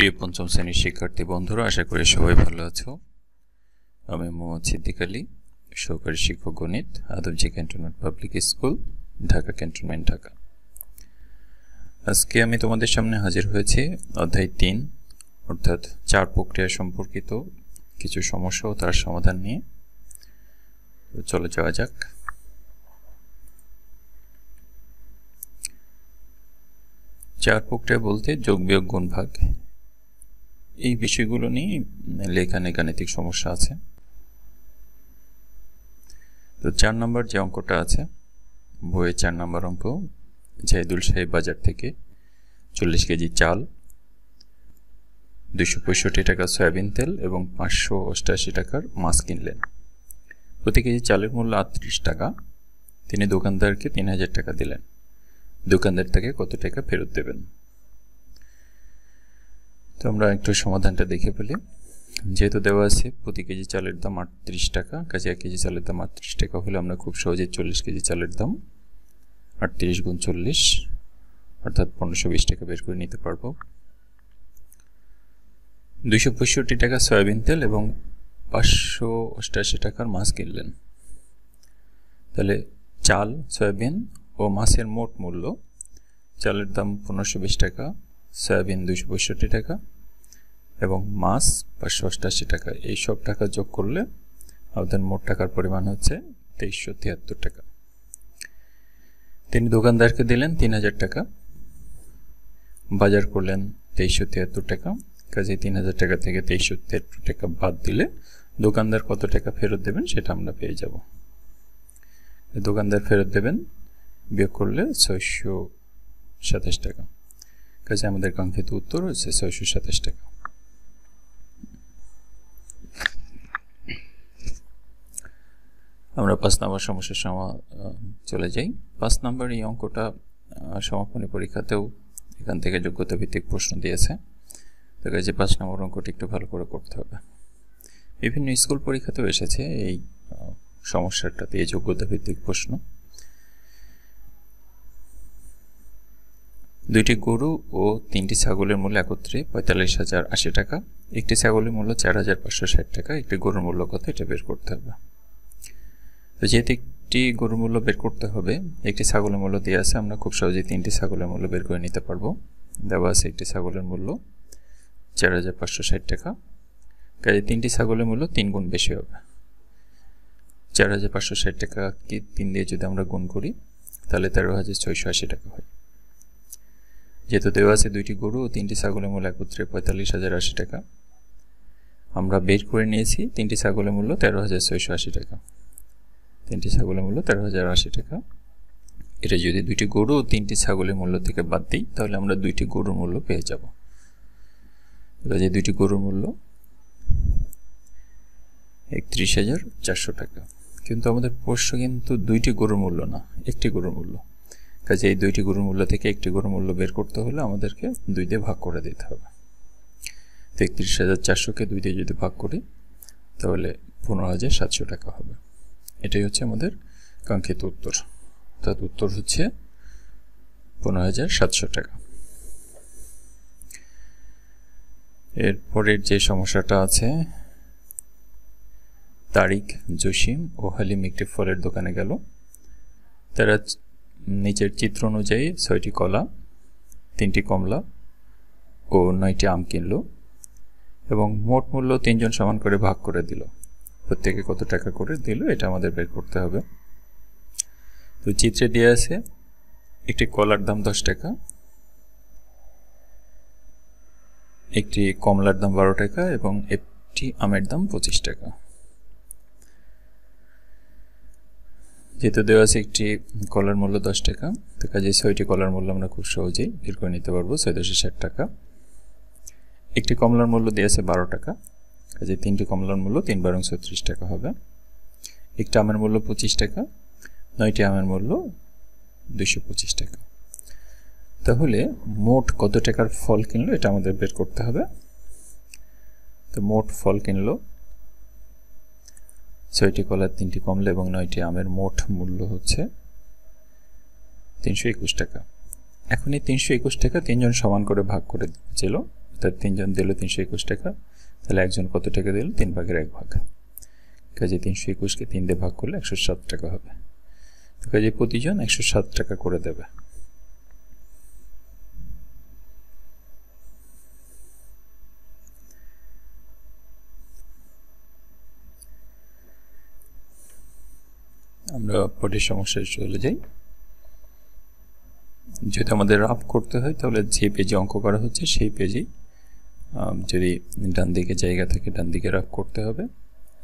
প্রিয় পঞ্চম শ্রেণীর শিক্ষার্থী বন্ধুরা আশা করি সবাই ভালো আছো আমি মোহাম্মদ সিদ্দিক আলী সহকারী শিক্ষক গণিত Adamjee cantonment public school Dhaka cantonment Dhaka আজকে আমি তোমাদের সামনে হাজির হয়েছি অধ্যায় তিন অর্থাৎ চার প্রক্রিয়া সম্পর্কিত কিছু সমস্যা ও তার সমাধান নিয়ে চলে যাওয়া যাক চার প্রক্রিয়া বলতে যোগ বিয়োগ গুণ ভাগ এই বিষয়গুলো নিয়ে লেখানে গাণিতিক সমস্যা আছে তো চার নম্বর যে অঙ্কটা আছে বইয়ের চার নম্বর অঙ্ক জাহিদুল সাহেব বাজার থেকে চল্লিশ কেজি চাল দুশো পঁয়ষট্টি টাকা সয়াবিন তেল এবং পাঁচশো অষ্টাশি টাকার মাছ কিনলেন প্রতি কেজি চালের মূল্য আটত্রিশ টাকা তিনি দোকানদারকে তিন হাজার টাকা দিলেন দোকানদার তাকে কত টাকা ফেরত দেবেন তো আমরা একটু সমাধানটা দেখে ফেলি যেহেতু দেওয়া আছে প্রতি কেজি চালের দাম আটত্রিশ টাকা কাজে এক কেজি চালের দাম আটত্রিশ টাকা হলে আমরা খুব সহজে চল্লিশ কেজি চালের দাম আটত্রিশ গুণ চল্লিশ অর্থাৎ পনেরোশো বিশ টাকা বের করে নিতে পারবো দুইশো পঁয়ষট্টি টাকা সয়াবিন তেল এবং পাঁচশো অষ্টাশি টাকার মাছ কিনলেন তাহলে চাল সয়াবিন ও মাছের মোট মূল্য চালের দাম পনেরোশো বিশ টাকা সয়াবিন দুশো পঁয়ষট্টি টাকা এবং মাছ পাঁচশো অষ্টাশি টাকা এই সব টাকা যোগ করলে আমাদের মোট টাকার পরিমাণ হচ্ছে তেইশশো তিয়াত্তর টাকা তিনি দোকানদারকে দিলেন তিন হাজার টাকা বাজার করলেন তেইশশো তিয়াত্তর টাকা কাজে তিন হাজার টাকা থেকে তেইশশো তিয়াত্তর টাকা বাদ দিলে দোকানদার কত টাকা ফেরত দেবেন সেটা আমরা পেয়ে যাব দোকানদার ফেরত দেবেন বিয়োগ করলে ছয়শো সাতাশ টাকা কাজে আমাদের কাঙ্ক্ষিত উত্তর হচ্ছে ছয়শো সাতাশ টাকা আমরা পাঁচ নম্বর সমস্যার সমা চলে যাই পাঁচ নম্বর এই অঙ্কটা সমাপনী পরীক্ষাতেও এখান থেকে যোগ্যতা ভিত্তিক প্রশ্ন দিয়েছে তো কাজে পাঁচ নম্বর অঙ্কটি একটু ভালো করে করতে হবে বিভিন্ন স্কুল পরীক্ষাতেও এসেছে এই সমস্যাটাতে এই যোগ্যতা ভিত্তিক প্রশ্ন দুইটি গরু ও তিনটি ছাগলের মূল্য একত্রে পঁয়তাল্লিশ হাজার আশি টাকা একটি ছাগলের মূল্য চার হাজার পাঁচশো ষাট টাকা একটি গরুর মূল্য কত এটা বের করতে হবে তো যেহেতু একটি গরুর মূল্য বের করতে হবে একটি ছাগলের মূল্য দিয়ে আছে আমরা খুব সহজেই তিনটি ছাগলের মূল্য বের করে নিতে পারবো দেওয়া আছে একটি ছাগলের মূল্য চার হাজার পাঁচশো ষাট টাকা কাজে তিনটি ছাগলের মূল্য তিন গুণ বেশি হবে চার হাজার পাঁচশো ষাট টাকা কি তিন দিয়ে যদি আমরা গুণ করি তাহলে তেরো হাজার ছয়শো আশি টাকা হয় যেহেতু দেওয়া আছে দুইটি গরু ও তিনটি ছাগলের মূল্য একত্রে পঁয়তাল্লিশ হাজার আশি টাকা আমরা বের করে নিয়েছি তিনটি ছাগলের মূল্য তেরো হাজার ছয়শো আশি টাকা তিনটি ছাগলের মূল্য তেরো হাজার আশি টাকা এটা যদি দুইটি গরু ও তিনটি ছাগলের মূল্য থেকে বাদ দিই তাহলে আমরা দুইটি গরুর মূল্য পেয়ে যাব এটা যে দুইটি গরুর মূল্য একত্রিশ হাজার চারশো টাকা কিন্তু আমাদের পোষ্য কিন্তু দুইটি গরুর মূল্য না একটি গরুর মূল্য কাজে এই দুইটি গরুর মূল্য থেকে একটি গরুর মূল্য বের করতে হলে আমাদেরকে দুই দিয়ে ভাগ করে দিতে হবে তো একত্রিশ হাজার চারশোকে দুই দিয়ে যদি ভাগ করি তাহলে পনেরো হাজার সাতশো টাকা হবে এটাই হচ্ছে আমাদের কাঙ্ক্ষিত উত্তর অর্থাৎ উত্তর হচ্ছে পনেরো হাজার সাতশো টাকা এরপরের যে সমস্যাটা আছে তারিক জসিম ও হালিম একটি ফলের দোকানে গেল তারা নিচের চিত্র অনুযায়ী ছয়টি কলা তিনটি কমলা ও নয়টি আম কিনল এবং মোট মূল্য তিনজন সমান করে ভাগ করে দিল প্রত্যেকে কত টাকা করে দিল এটা আমাদের বের করতে হবে তো চিত্রে দিয়ে আছে একটি কলার দাম দশ টাকা একটি কমলার দাম বারো টাকা এবং একটি আমের দাম পঁচিশ টাকা যেহেতু দেওয়া আছে একটি কলার মূল্য দশ টাকা তো কাজে ছয়টি কলার মূল্য আমরা খুব সহজেই বের করে নিতে পারবো ছয় দশে ষাট টাকা একটি কমলার মূল্য দেওয়া আছে বারো টাকা কাজে তিনটি কমলার মূল্য তিন বারং ছত্রিশ টাকা হবে একটি আমের মূল্য পঁচিশ টাকা নয়টি আমের মূল্য দুশো পঁচিশ টাকা তাহলে মোট কত টাকার ফল কিনলো এটা আমাদের বের করতে হবে তো মোট ফল কিনলো ছয়টি কলার তিনটি কমলা এবং নয়টি আমের মোট মূল্য হচ্ছে তিনশো একুশ টাকা এখন এই তিনশো একুশ টাকা তিনজন সমান করে ভাগ করে দিয়েছিল তার তিনজন দিল তিনশো একুশ টাকা তাহলে একজন কত টাকা দিল তিন ভাগের এক ভাগ কাজে তিনশো একুশকে তিন দিয়ে ভাগ করলে একশো সাত টাকা হবে কাজে প্রতিজন একশো সাত টাকা করে দেবে আমরা পরের সমস্যায় চলে যাই যদি আমাদের রাফ করতে হয় তাহলে যে পেজে অঙ্ক করা হচ্ছে সেই পেজেই যদি ডান দিকে জায়গা থাকে ডান দিকে রাফ করতে হবে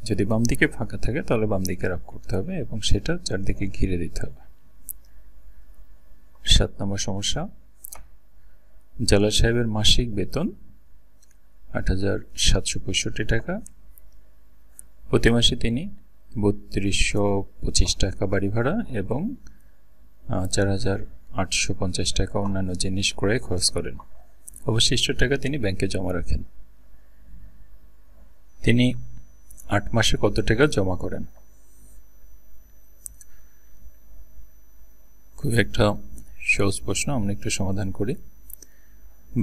যদি বাম দিকে ফাঁকা থাকে তাহলে বাম দিকে রাফ করতে হবে এবং সেটা চারদিকে ঘিরে দিতে হবে সাত নম্বর সমস্যা জালা সাহেবের মাসিক বেতন আট টাকা প্রতি মাসে তিনি বত্রিশশো পঁচিশ টাকা বাড়ি ভাড়া এবং চার হাজার আটশো পঞ্চাশ টাকা অন্যান্য জিনিস ক্রয়ে খরচ করেন অবশিষ্ট টাকা তিনি ব্যাংকে জমা রাখেন তিনি আট মাসে কত টাকা জমা করেন খুব একটা সহজ প্রশ্ন আমরা একটু সমাধান করি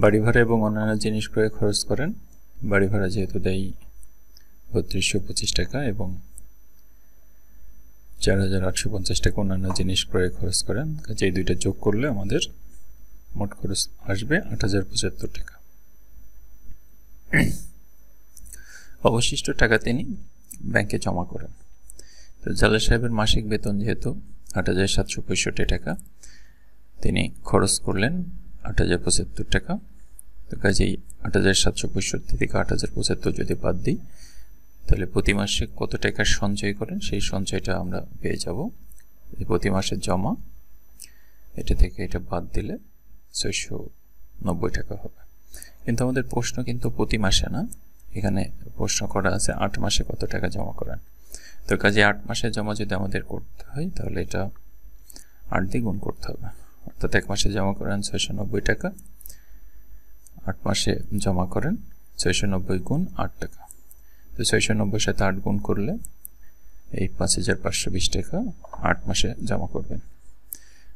বাড়ি ভাড়া এবং অন্যান্য জিনিস ক্রয়ে খরচ করেন বাড়ি ভাড়া যেহেতু দেয় বত্রিশশো পঁচিশ টাকা এবং চার হাজার আটশো পঞ্চাশ টাকা অন্যান্য জিনিস ক্রয়ে খরচ করেন যে দুইটা যোগ করলে আমাদের মোট খরচ আসবে আট হাজার পঁচাত্তর টাকা অবশিষ্ট টাকা তিনি ব্যাংকে জমা করেন তো জালা সাহেবের মাসিক বেতন যেহেতু আট হাজার সাতশো পঁয়ষট্টি টাকা তিনি খরচ করলেন আট হাজার পঁচাত্তর টাকা তো কাজেই আট হাজার সাতশো পঁয়ষট্টি থেকে আট হাজার পঁচাত্তর যদি বাদ দিই তাহলে প্রতি মাসে কত টাকা সঞ্চয় করেন সেই সঞ্চয়টা আমরা পেয়ে যাব এই প্রতি মাসের জমা এটা থেকে এটা বাদ দিলে ছয়শো নব্বই টাকা হবে কিন্তু আমাদের প্রশ্ন কিন্তু প্রতি মাসে না এখানে প্রশ্ন করা আছে আট মাসে কত টাকা জমা করেন তো কাজে আট মাসে জমা যদি আমাদের করতে হয় তাহলে এটা আট দিয়ে গুণ করতে হবে অর্থাৎ এক মাসে জমা করেন ছয়শো নব্বই টাকা আট মাসে জমা করেন ছয়শো নব্বই গুণ আট টাকা তো ছয়শো নব্বই সাথে আট গুণ করলে এই পাঁচ হাজার পাঁচশো বিশ টাকা আট মাসে জমা করবেন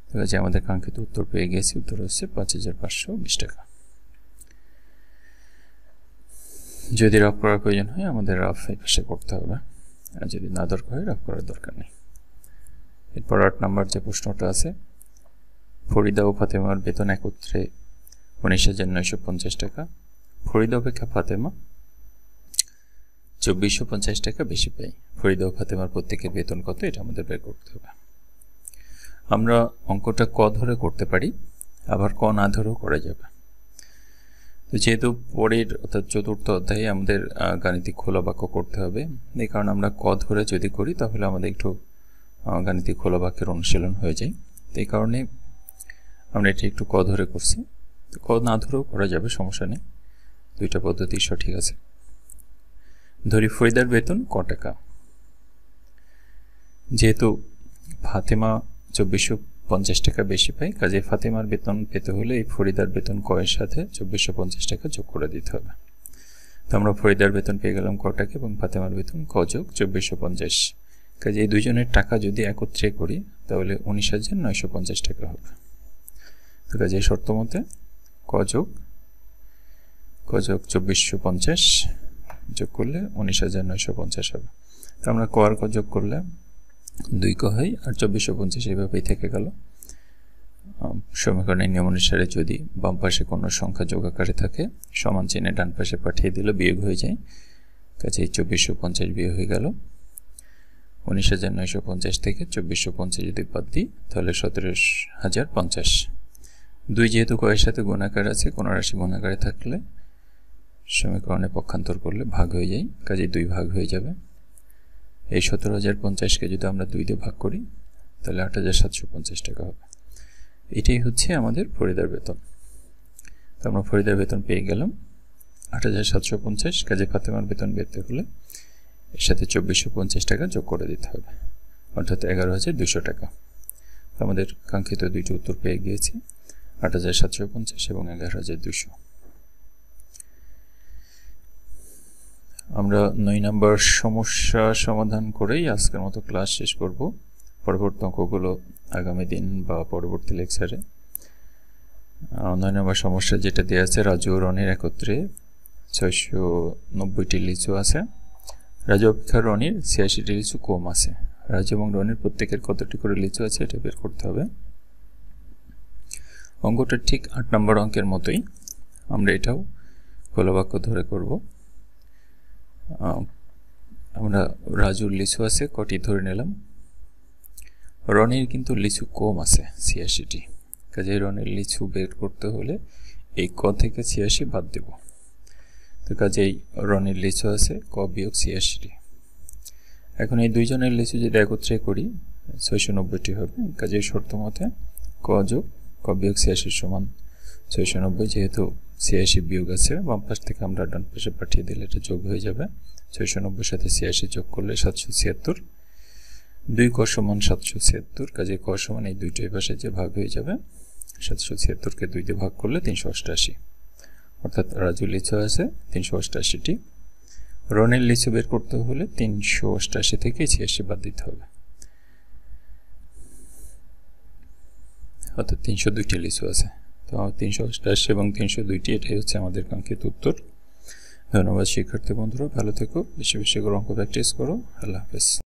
তো যে আমাদের কাঙ্ক্ষিত উত্তর পেয়ে গেছি উত্তর হচ্ছে পাঁচ হাজার পাঁচশো বিশ টাকা যদি রফ করার প্রয়োজন হয় আমাদের রফ এই পাশে করতে হবে আর যদি না দরকার হয় রফ করার দরকার নেই এরপর আট নম্বর যে প্রশ্নটা আছে ফরিদা ও ফাতেমার বেতন একত্রে উনিশ হাজার নয়শো পঞ্চাশ টাকা ফরিদা অপেক্ষা ফাতেমা চব্বিশশো পঞ্চাশ টাকা বেশি পাই ফরিদ ও ফাতেমার প্রত্যেকের বেতন কত এটা আমাদের বের করতে হবে আমরা অঙ্কটা ক ধরে করতে পারি আবার ক না ধরেও করা যাবে তো যেহেতু পরের অর্থাৎ চতুর্থ অধ্যায়ে আমাদের গাণিতিক খোলা বাক্য করতে হবে এই কারণে আমরা ক ধরে যদি করি তাহলে আমাদের একটু গাণিতিক খোলা বাক্যের অনুশীলন হয়ে যায় তো এই কারণে আমরা এটি একটু ক ধরে করছি তো ক না ধরেও করা যাবে সমস্যা নেই দুইটা পদ্ধতি সঠিক আছে ধরি ফরিদার বেতন ক টাকা যেহেতু ফাতেমা চব্বিশশো পঞ্চাশ টাকা বেশি পাই কাজে ফাতেমার বেতন পেতে হলে এই ফরিদার বেতন কয়ের সাথে চব্বিশশো পঞ্চাশ টাকা যোগ করে দিতে হবে তো আমরা ফরিদার বেতন পেয়ে গেলাম ক টাকা এবং ফাতেমার বেতন ক যোগ চব্বিশশো পঞ্চাশ কাজে এই দুজনের টাকা যদি একত্রে করি তাহলে উনিশ হাজার নয়শো পঞ্চাশ টাকা হবে তো কাজে শর্ত মতে ক যোগ ক যোগ চব্বিশশো পঞ্চাশ যোগ করলে উনিশ হাজার নয়শো পঞ্চাশ হবে তো আমরা ক আর ক যোগ করলে দুই ক হয় আর চব্বিশশো পঞ্চাশ এইভাবেই থেকে গেল সমীকরণের নিয়ম অনুসারে যদি বাম পাশে কোনো সংখ্যা যোগ আকারে থাকে সমান চিহ্নে ডান পাশে পাঠিয়ে দিলে বিয়োগ হয়ে যায় কাছে চব্বিশশো পঞ্চাশ বিয়োগ হয়ে গেল উনিশ হাজার নয়শো পঞ্চাশ থেকে চব্বিশশো পঞ্চাশ যদি বাদ দিই তাহলে সতেরো হাজার পঞ্চাশ দুই যেহেতু কয়ের সাথে গুণাকার আছে কোনো রাশি গুণাকারে থাকলে সমীকরণে পক্ষান্তর করলে ভাগ হয়ে যায় কাজে দুই ভাগ হয়ে যাবে এই সতেরো হাজার পঞ্চাশকে যদি আমরা দুই দিয়ে ভাগ করি তাহলে আট হাজার সাতশো পঞ্চাশ টাকা হবে এটাই হচ্ছে আমাদের ফরিদার বেতন তো আমরা ফরিদার বেতন পেয়ে গেলাম আট হাজার সাতশো পঞ্চাশ কাজে ফাতেমার বেতন পেতে হলে এর সাথে চব্বিশশো পঞ্চাশ টাকা যোগ করে দিতে হবে অর্থাৎ এগারো হাজার দুশো টাকা আমাদের কাঙ্ক্ষিত দুইটি উত্তর পেয়ে গিয়েছি আট হাজার সাতশো পঞ্চাশ এবং এগারো হাজার দুশো আমরা নয় নাম্বার সমস্যা সমাধান করেই আজকের মতো ক্লাস শেষ করব পরবর্তী অঙ্কগুলো আগামী দিন বা পরবর্তী লেকচারে নয় নম্বর সমস্যা যেটা দেওয়া আছে রাজু রনির একত্রে ছয়শো নব্বইটি লিচু আছে রাজু অপেক্ষা রনির ছিয়াশিটি লিচু কম আছে রাজু এবং রনির প্রত্যেকের কতটি করে লিচু আছে এটা বের করতে হবে অঙ্কটা ঠিক আট নম্বর অঙ্কের মতোই আমরা এটাও খোলা বাক্য ধরে করবো আমরা রাজুর লিচু আছে কটি ধরে নিলাম রনির কিন্তু লিচু কম আছে ছিয়াশিটি কাজে রনির লিচু বের করতে হলে এই ক থেকে ছিয়াশি বাদ দেব তো কাজেই রনির লিচু আছে ক বিয়োগ ছিয়াশিটি এখন এই দুইজনের লিচু যদি একত্রে করি ছয়শো নব্বইটি হবে কাজেই শর্ত মতে ক যোগ ক বিয়োগ ছিয়াশির সমান ছয়শো নব্বই যেহেতু ছিয়াশি বিয়োগ আছে বাম পাশ থেকে আমরা ডান পাশে পাঠিয়ে দিলে এটা যোগ হয়ে যাবে ছয়শো নব্বই সাথে ছিয়াশি যোগ করলে সাতশো ছিয়াত্তর দুই ক সমান সাতশো ছিয়াত্তর কাজে ক সমান এই দুইটাই পাশে যে ভাগ হয়ে যাবে সাতশো ছিয়াত্তরকে দুই ভাগ করলে তিনশো অষ্টআশি অর্থাৎ রাজুর লিচু আছে তিনশো অষ্টআশিটি রনের লিচু বের করতে হলে তিনশো অষ্টআশি থেকে ছিয়াশি বাদ দিতে হবে অর্থাৎ তিনশো দুইটি লিচু আছে তো তিনশো অষ্টাশি এবং তিনশো দুইটি এটাই হচ্ছে আমাদের কাঙ্ক্ষিত উত্তর ধন্যবাদ শিক্ষার্থী বন্ধুরা ভালো থেকো বেশি বেশি করে অঙ্ক প্র্যাকটিস করো আল্লাহ হাফেজ